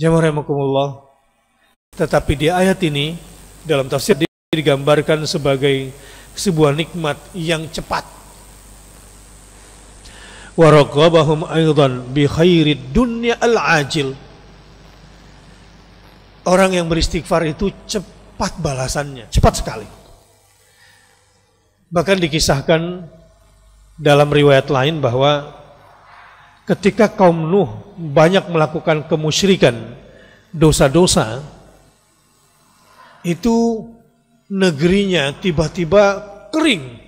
Jamarakumullah. Tetapi di ayat ini dalam tafsir digambarkan sebagai sebuah nikmat yang cepat. Waraqabahum aydan bi khairid dunya al-ajil. Orang yang beristighfar itu cepat balasannya, cepat sekali. Bahkan dikisahkan dalam riwayat lain bahwa ketika kaum Nuh banyak melakukan kemusyrikan, dosa-dosa, itu negerinya tiba-tiba kering.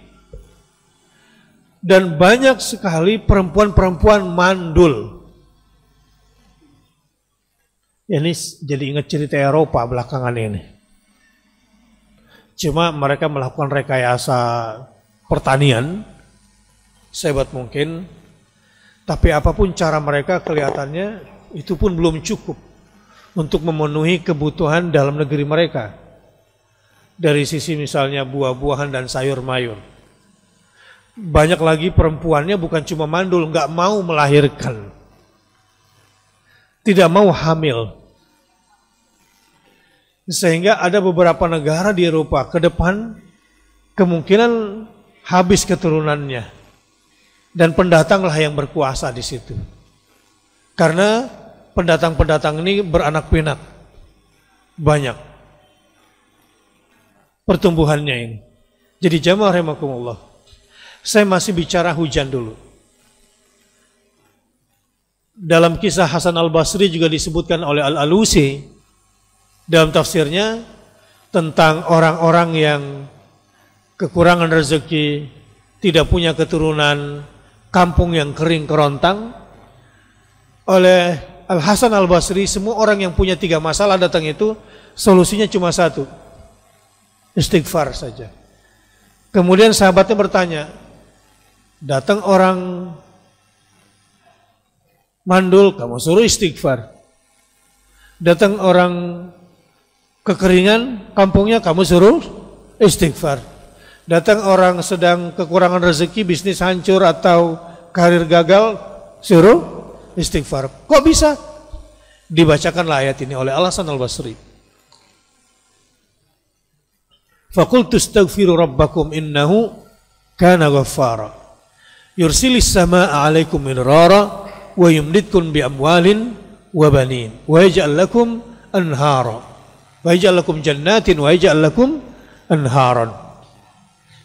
Dan banyak sekali perempuan-perempuan mandul. Ini jadi ingat cerita Eropa belakangan ini. Cuma mereka melakukan rekayasa pertanian, sehebat mungkin tapi apapun cara mereka kelihatannya itu pun belum cukup untuk memenuhi kebutuhan dalam negeri mereka. Dari sisi misalnya buah-buahan dan sayur mayur. Banyak lagi perempuannya bukan cuma mandul, nggak mau melahirkan. Tidak mau hamil. Sehingga ada beberapa negara di Eropa ke depan kemungkinan habis keturunannya dan pendatanglah yang berkuasa di situ. Karena pendatang-pendatang ini beranak pinak. Banyak. Pertumbuhannya ini. Jadi jamaah rahimakumullah. Saya masih bicara hujan dulu. Dalam kisah Hasan al-Basri juga disebutkan oleh al-Alusi dalam tafsirnya tentang orang-orang yang kekurangan rezeki, tidak punya keturunan, kampung yang kering kerontang oleh Al Hasan Al Basri semua orang yang punya tiga masalah datang itu solusinya cuma satu istighfar saja kemudian sahabatnya bertanya datang orang mandul kamu suruh istighfar datang orang kekeringan kampungnya kamu suruh istighfar datang orang sedang kekurangan rezeki, bisnis hancur atau karir gagal, suruh istighfar. Kok bisa? Dibacakanlah ayat ini oleh alasan Al-Basri. Fakultus astaghfiru rabbakum innahu kana ghaffara. Yursilis sama'a alaikum rara wa yumditkun bi amwalin wa banin wa yaj'al lakum anhara. Wa yaj'al lakum jannatin wa yaj'al lakum anharan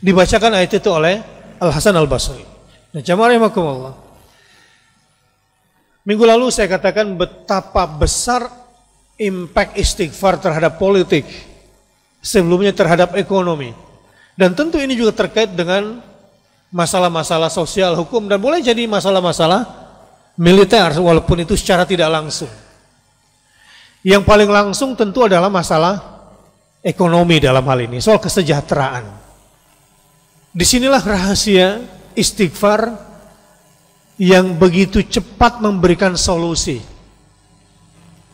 dibacakan ayat itu oleh Al Hasan Al Basri. Nah, jamaah Allah. Minggu lalu saya katakan betapa besar impact istighfar terhadap politik, sebelumnya terhadap ekonomi. Dan tentu ini juga terkait dengan masalah-masalah sosial, hukum dan boleh jadi masalah-masalah militer walaupun itu secara tidak langsung. Yang paling langsung tentu adalah masalah ekonomi dalam hal ini, soal kesejahteraan. Disinilah rahasia istighfar yang begitu cepat memberikan solusi.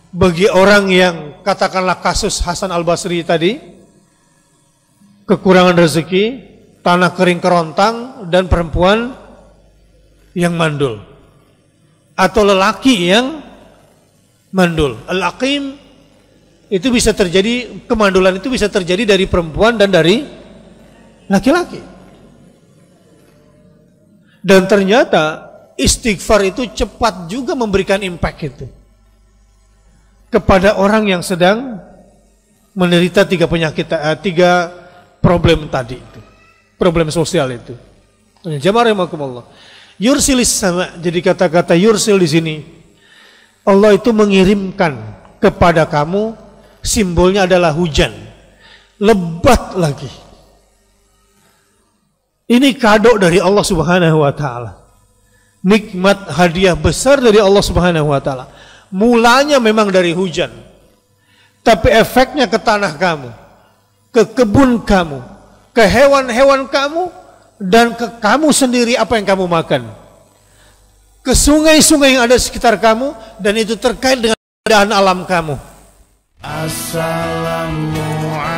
Bagi orang yang katakanlah kasus Hasan Al-Basri tadi, kekurangan rezeki, tanah kering kerontang, dan perempuan yang mandul. Atau lelaki yang mandul. al itu bisa terjadi, kemandulan itu bisa terjadi dari perempuan dan dari laki-laki. Dan ternyata istighfar itu cepat juga memberikan impact itu kepada orang yang sedang menderita tiga penyakit eh, tiga problem tadi itu problem sosial itu jamarimakumullah yursilis sama jadi kata-kata yursil di sini Allah itu mengirimkan kepada kamu simbolnya adalah hujan lebat lagi ini kado dari Allah Subhanahu wa taala. Nikmat hadiah besar dari Allah Subhanahu wa taala. Mulanya memang dari hujan. Tapi efeknya ke tanah kamu, ke kebun kamu, ke hewan-hewan kamu dan ke kamu sendiri apa yang kamu makan. Ke sungai-sungai yang ada sekitar kamu dan itu terkait dengan keadaan alam kamu. Assalamualaikum